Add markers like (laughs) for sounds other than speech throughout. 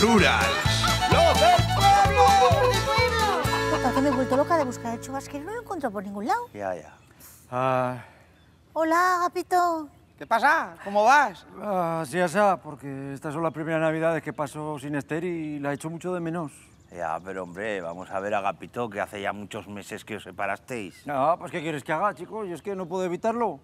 Rural. ¡Los del pueblo! Que me he vuelto loca de buscar el que no lo encuentro por ningún lado. Ya, ya. Ah. Hola, Gapito. ¿Qué pasa? ¿Cómo vas? Así, ah, ya porque estas son las primera Navidad que paso sin Esther y la he hecho mucho de menos. Ya, pero hombre, vamos a ver a Gapito, que hace ya muchos meses que os separasteis. No, pues ¿qué quieres que haga, chicos? Y es que no puedo evitarlo.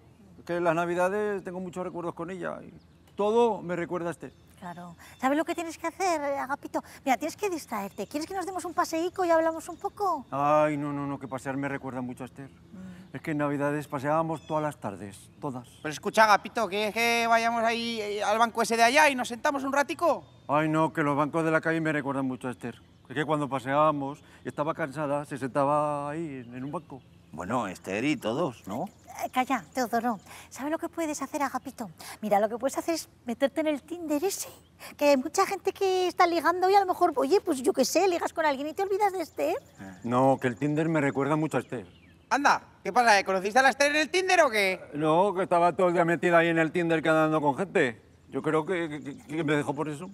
que en las Navidades tengo muchos recuerdos con ella y todo me recuerda a Esther. Claro. ¿Sabes lo que tienes que hacer, eh, Agapito? Mira, tienes que distraerte. ¿Quieres que nos demos un paseico y hablamos un poco? Ay, no, no, no, que pasear me recuerda mucho a Esther. Mm. Es que en Navidades paseábamos todas las tardes, todas. Pero escucha, Agapito, que que vayamos ahí eh, al banco ese de allá y nos sentamos un ratico. Ay, no, que los bancos de la calle me recuerdan mucho a Esther. Es que cuando paseábamos y estaba cansada, se sentaba ahí, en un banco. Bueno, Esther y todos, ¿no? Eh, calla, Teodoro. ¿Sabes lo que puedes hacer, Agapito? Mira, lo que puedes hacer es meterte en el Tinder ese. Que hay mucha gente que está ligando y a lo mejor, oye, pues yo qué sé, ligas con alguien y te olvidas de Esther. No, que el Tinder me recuerda mucho a Esther. Anda, ¿qué pasa? ¿Conociste a la Esther en el Tinder o qué? No, que estaba todo el día metida ahí en el Tinder quedando con gente. Yo creo que, me dejó por eso.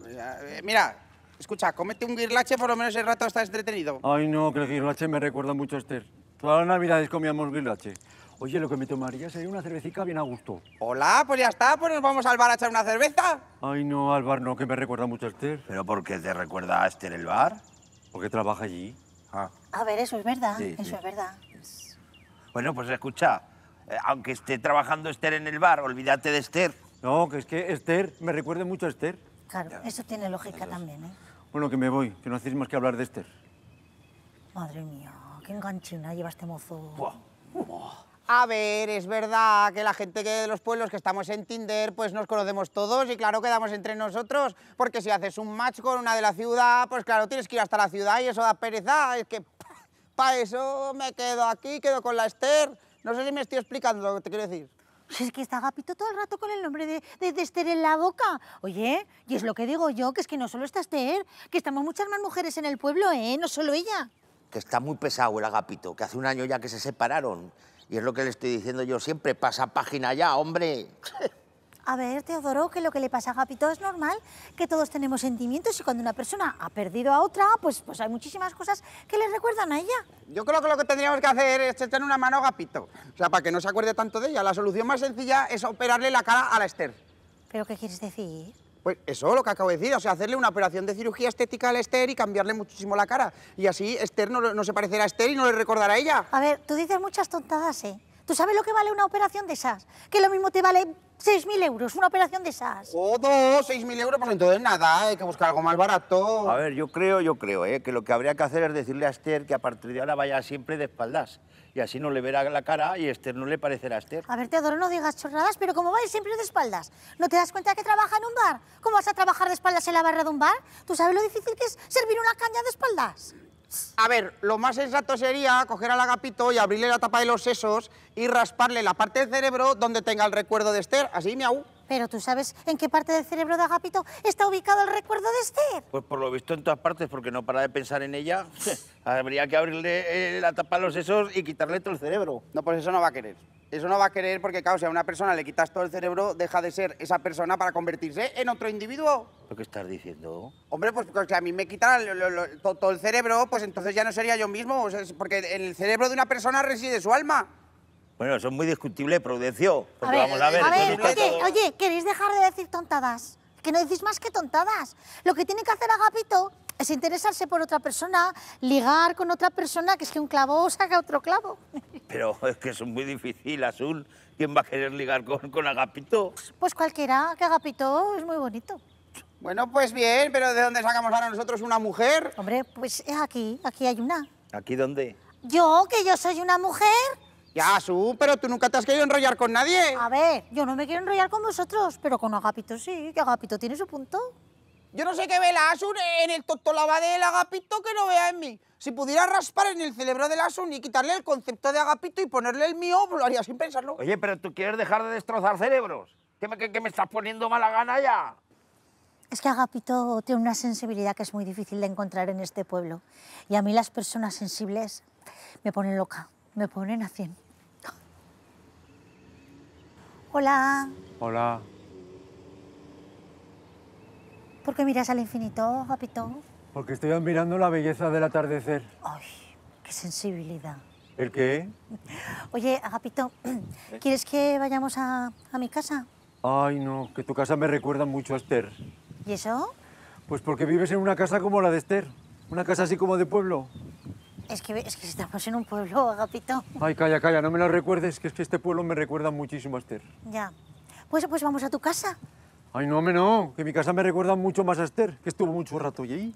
Pues, mira, escucha, cómete un guirlache, por lo menos el rato estás entretenido. Ay, no, que el guirlache me recuerda mucho a Esther. Todas las navidades comíamos guirlache. Oye, lo que me tomaría sería una cervecita bien a gusto. Hola, pues ya está, pues nos vamos al bar a echar una cerveza. Ay, no, al bar no, que me recuerda mucho a Esther. ¿Pero por qué te recuerda a Esther el bar? Porque trabaja allí. Ah. A ver, eso es verdad, eso es verdad. Bueno, pues escucha, eh, aunque esté trabajando Esther en el bar, olvídate de Esther. No, que es que Esther me recuerda mucho a Esther. Claro, eso tiene lógica también, ¿eh? Bueno, que me voy, que no hacéis más que hablar de Esther. Madre mía, qué enganchina lleva este mozo. A ver, es verdad que la gente que de los pueblos que estamos en Tinder, pues nos conocemos todos y claro quedamos entre nosotros, porque si haces un match con una de la ciudad, pues claro, tienes que ir hasta la ciudad y eso da pereza, es que (laughs) para eso me quedo aquí, quedo con la Esther. No sé si me estoy explicando lo que te quiero decir. Pues es que está Agapito todo el rato con el nombre de, de, Esther en la boca. Oye, y es lo que digo yo, que es que no solo está Esther, que estamos muchas más mujeres en el pueblo, ¿eh? No solo ella. Que está muy pesado el Agapito, que hace un año ya que se separaron y es lo que le estoy diciendo yo siempre, pasa página ya, hombre. A ver, Teodoro, que lo que le pasa a Gapito es normal, que todos tenemos sentimientos y cuando una persona ha perdido a otra, pues, pues hay muchísimas cosas que le recuerdan a ella. Yo creo que lo que tendríamos que hacer es echarle una mano a Gapito. O sea, para que no se acuerde tanto de ella. La solución más sencilla es operarle la cara a la Esther. ¿Pero qué quieres decir? Pues eso, lo que acabo de decir, o sea, hacerle una operación de cirugía estética al Esther y cambiarle muchísimo la cara. Y así Esther no, no se parecerá a Esther y no le recordará a ella. A ver, tú dices muchas tontadas, ¿eh? ¿Tú sabes lo que vale una operación de esas? Que lo mismo te vale 6.000 euros, una operación de esas. Oh, no, 6.000 euros, pues entonces nada, hay que buscar algo más barato. A ver, yo creo, yo creo, ¿eh? que lo que habría que hacer es decirle a Esther que a partir de ahora vaya siempre de espaldas. Y así no le verá la cara y Esther no le parecerá a Esther. A ver, Teodoro, no digas chorradas, pero como vais siempre de espaldas, ¿no te das cuenta que trabaja en un bar? ¿Cómo vas a trabajar de espaldas en la barra de un bar? ¿Tú sabes lo difícil que es servir una caña de espaldas? A ver, lo más sensato sería coger al agapito y abrirle la tapa de los sesos y rasparle la parte del cerebro donde tenga el recuerdo de Esther, así, miau. Pero tú sabes en qué parte del cerebro de Agapito está ubicado el recuerdo de Esther. Pues por lo visto en todas partes, porque no para de pensar en ella. (laughs) Habría que abrirle eh, la tapa de los sesos y quitarle todo el cerebro. No, pues eso no va a querer. Eso no va a querer porque, claro, si a una persona le quitas todo el cerebro, deja de ser esa persona para convertirse en otro individuo. ¿Pero qué estás diciendo? Hombre, pues porque a mí me quitaran todo, el cerebro, pues entonces ya no sería yo mismo, porque en el cerebro de una persona reside su alma. Bueno, eso es muy discutible, Prudencio. A vamos a ver, oye, oye, ¿queréis dejar de decir tontadas? Que no decís más que tontadas. Lo que tiene que hacer Agapito es interesarse por otra persona, ligar con otra persona, que es que un clavo (laughs) saca otro clavo. Pero es que es muy difícil, Azul. ¿Quién va a querer ligar con, Agapito? Pues cualquiera, que Agapito es muy bonito. Bueno, pues bien, pero ¿de dónde sacamos ahora nosotros una mujer? Hombre, pues aquí, aquí hay una. ¿Aquí dónde? Yo, que yo soy una mujer. Ya, Azul, pero tú nunca te has querido enrollar con nadie. A ver, yo no me quiero enrollar con vosotros, pero con Agapito sí, que Agapito tiene su punto. Yo no sé qué ve la Asun en el totolabade del agapito que no vea en mí. Si pudiera raspar en el cerebro de del Asun y quitarle el concepto de agapito y ponerle el mío, lo haría sin pensarlo. Oye, pero tú quieres dejar de destrozar cerebros. ¿Qué me, me estás poniendo mala gana ya? Es que Agapito tiene una sensibilidad que es muy difícil de encontrar en este pueblo. Y a mí las personas sensibles me ponen loca, me ponen a 100. Hola. Hola. ¿Por qué miras al infinito, Agapito? Porque estoy admirando la belleza del atardecer. Ay, qué sensibilidad. ¿El qué? Oye, Agapito, ¿Eh? ¿quieres que vayamos a, a mi casa? Ay, no, que tu casa me recuerda mucho a Esther. ¿Y eso? Pues porque vives en una casa como la de Esther. Una casa así como de pueblo. Es que, es que estamos en un pueblo, Agapito. Ay, calla, calla, no me la recuerdes, que es que este pueblo me recuerda muchísimo a Esther. Ya. Pues, pues vamos a tu casa. Ay, no, me no, que mi casa me recuerda mucho más a Esther, que estuvo mucho rato allí.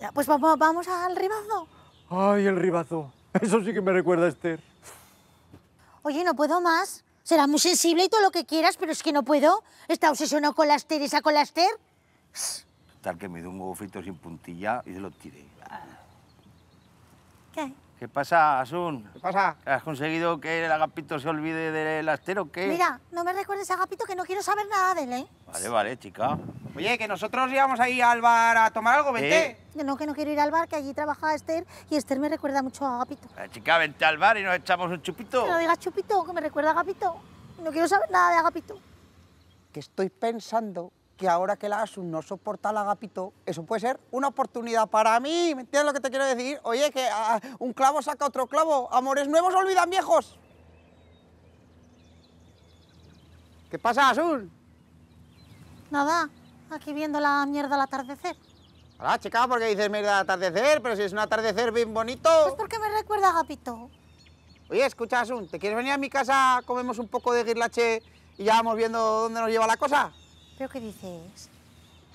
Ya, pues vamos, vamos al ribazo. Ay, el ribazo. (laughs) Eso sí que me recuerda a Esther. Oye, no puedo más. Será muy sensible y todo lo que quieras, pero es que no puedo. Está obsesionado con la Esther, esa con la Esther. Tal que me dio un huevo frito sin puntilla y se lo tiré. ¿Qué? ¿Qué pasa, Asun? ¿Qué pasa? ¿Has conseguido que el agapito se olvide del astero o qué? Mira, no me recuerdes a agapito que no quiero saber nada de él, ¿eh? Vale, vale, chica. Oye, que nosotros íbamos ahí al bar a tomar algo, vente. ¿Eh? No, que no quiero ir al bar, que allí trabaja Esther y Esther me recuerda mucho a Agapito. Eh, chica, vente al bar y nos echamos un chupito. No digas chupito, que me recuerda a Agapito. No quiero saber nada de Agapito. Que estoy pensando que ahora que la azul no soporta la agapito, eso puede ser una oportunidad para mí. ¿Me entiendes lo que te quiero decir? Oye, que ah, ah, un clavo saca otro clavo. Amores nuevos olvidan viejos. ¿Qué pasa, Azul? Nada, aquí viendo la mierda al atardecer. Ah, chica, ¿por qué dices mierda al atardecer? Pero si es un atardecer bien bonito. Pues porque me recuerda a Gapito. Oye, escucha, Asun, ¿te quieres venir a mi casa? Comemos un poco de guirlache y ya vamos viendo dónde nos lleva la cosa. ¿Pero qué dices?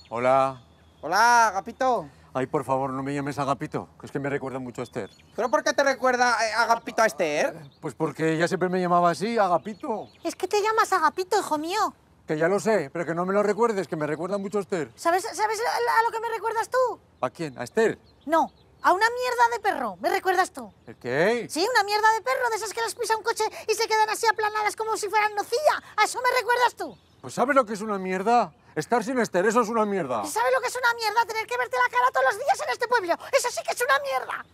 Hola. Hola, Agapito. Ay, por favor, no me llames Agapito, que es que me recuerda mucho a Esther. ¿Pero por qué te recuerda eh, Agapito a Esther? Eh, pues porque ella siempre me llamaba así, Agapito. Es que te llamas Agapito, hijo mío. Que ya lo sé, pero que no me lo recuerdes, que me recuerda mucho a Esther. ¿Sabes, ¿sabes a lo que me recuerdas tú? ¿A quién? ¿A Esther? No, a una mierda de perro, ¿me recuerdas tú? ¿El qué? Sí, una mierda de perro, de esas que las pisa un coche y se quedan así aplanadas como si fueran nocilla. A eso me recuerdas tú. Pues ¿sabes lo que es una mierda? Estar sin Esther, eso es una mierda. ¿Y sabes lo que es una mierda? Tener que verte la cara todos los días en este pueblo. Eso sí que es una mierda.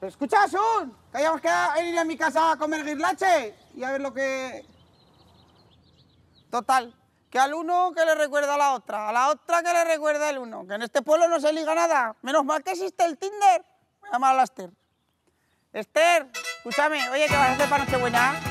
¿Escuchas escucha, que hayamos quedado ir a mi casa a comer guirlache y a ver lo que... Total, que al uno que le recuerda a la otra, a la otra que le recuerda el uno, que en este pueblo no se liga nada. Menos mal que existe el Tinder. Me llama a Esther. Esther, escúchame, oye, ¿qué vas a hacer para Nochebuena?